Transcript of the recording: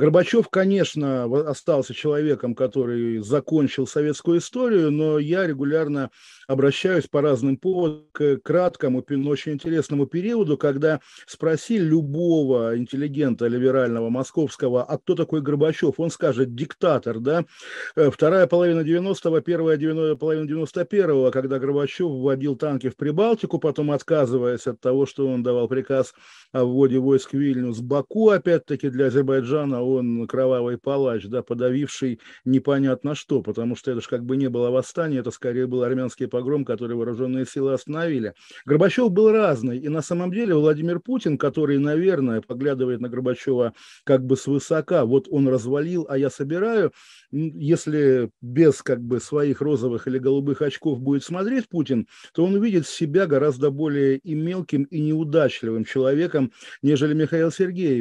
Горбачев, конечно, остался человеком, который закончил советскую историю, но я регулярно обращаюсь по разным поводам к краткому, очень интересному периоду, когда спроси любого интеллигента либерального московского, а кто такой Горбачев, он скажет диктатор, да, э, вторая половина 90-го, первая половина 91-го, когда Горбачев вводил танки в Прибалтику, потом отказываясь от того, что он давал приказ о вводе войск в Вильнюс, Баку, опять-таки для Азербайджана, он кровавый палач, да, подавивший непонятно что, потому что это же как бы не было восстание, это скорее был армянский погром, который вооруженные силы остановили. Горбачев был разный, и на самом деле Владимир Путин, который, наверное, поглядывает на Горбачева как бы свысока, вот он развалил, а я собираю, если без как бы своих розовых или голубых очков будет смотреть Путин, то он увидит себя гораздо более и мелким, и неудачливым человеком, нежели Михаил Сергеевич.